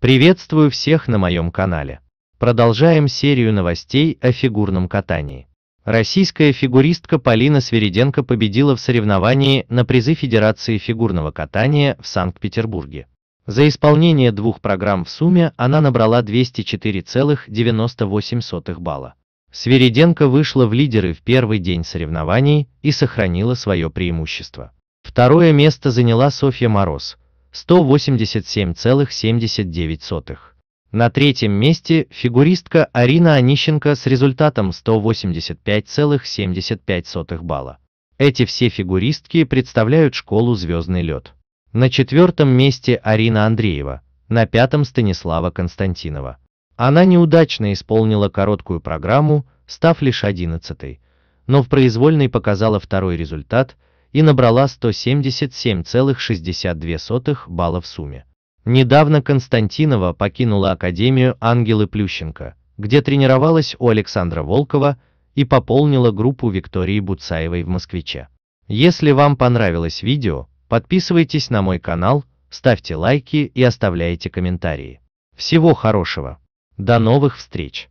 Приветствую всех на моем канале. Продолжаем серию новостей о фигурном катании. Российская фигуристка Полина Свериденко победила в соревновании на призы Федерации фигурного катания в Санкт-Петербурге. За исполнение двух программ в сумме она набрала 204,98 балла. Свериденко вышла в лидеры в первый день соревнований и сохранила свое преимущество. Второе место заняла Софья Мороз – 187,79. На третьем месте фигуристка Арина Онищенко с результатом 185,75 балла. Эти все фигуристки представляют школу «Звездный лед». На четвертом месте Арина Андреева, на пятом Станислава Константинова. Она неудачно исполнила короткую программу, став лишь одиннадцатой, но в произвольной показала второй результат – и набрала 177,62 балла в сумме. Недавно Константинова покинула Академию Ангелы Плющенко, где тренировалась у Александра Волкова и пополнила группу Виктории Буцаевой в «Москвиче». Если вам понравилось видео, подписывайтесь на мой канал, ставьте лайки и оставляйте комментарии. Всего хорошего! До новых встреч!